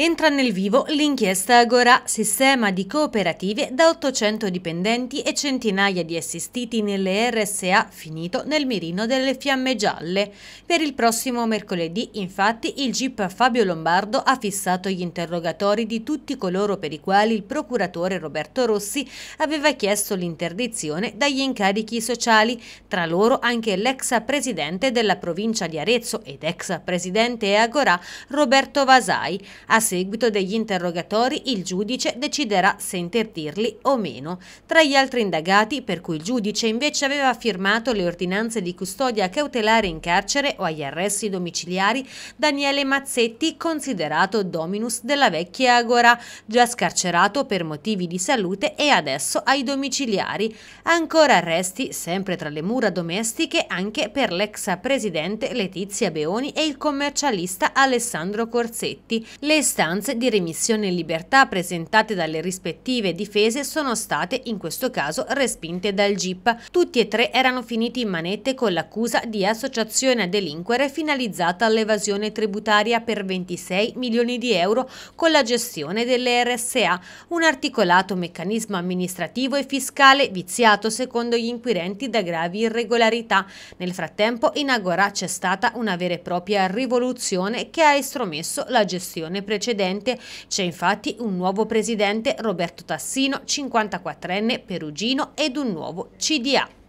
Entra nel vivo l'inchiesta Agora, sistema di cooperative da 800 dipendenti e centinaia di assistiti nelle RSA finito nel mirino delle fiamme gialle. Per il prossimo mercoledì, infatti, il GIP Fabio Lombardo ha fissato gli interrogatori di tutti coloro per i quali il procuratore Roberto Rossi aveva chiesto l'interdizione dagli incarichi sociali, tra loro anche l'ex presidente della provincia di Arezzo ed ex presidente Agora Roberto Vasai. A seguito degli interrogatori il giudice deciderà se interdirli o meno. Tra gli altri indagati, per cui il giudice invece aveva firmato le ordinanze di custodia cautelare in carcere o agli arresti domiciliari, Daniele Mazzetti, considerato dominus della vecchia Agora, già scarcerato per motivi di salute e adesso ai domiciliari. Ancora arresti, sempre tra le mura domestiche, anche per l'ex presidente Letizia Beoni e il commercialista Alessandro Corsetti. Le istanze di remissione in libertà presentate dalle rispettive difese sono state, in questo caso, respinte dal GIP. Tutti e tre erano finiti in manette con l'accusa di associazione a delinquere finalizzata all'evasione tributaria per 26 milioni di euro con la gestione delle RSA, un articolato meccanismo amministrativo e fiscale viziato secondo gli inquirenti da gravi irregolarità. Nel frattempo in Agora c'è stata una vera e propria rivoluzione che ha estromesso la gestione precedente precedente c'è infatti un nuovo presidente Roberto Tassino, 54enne perugino ed un nuovo CDA.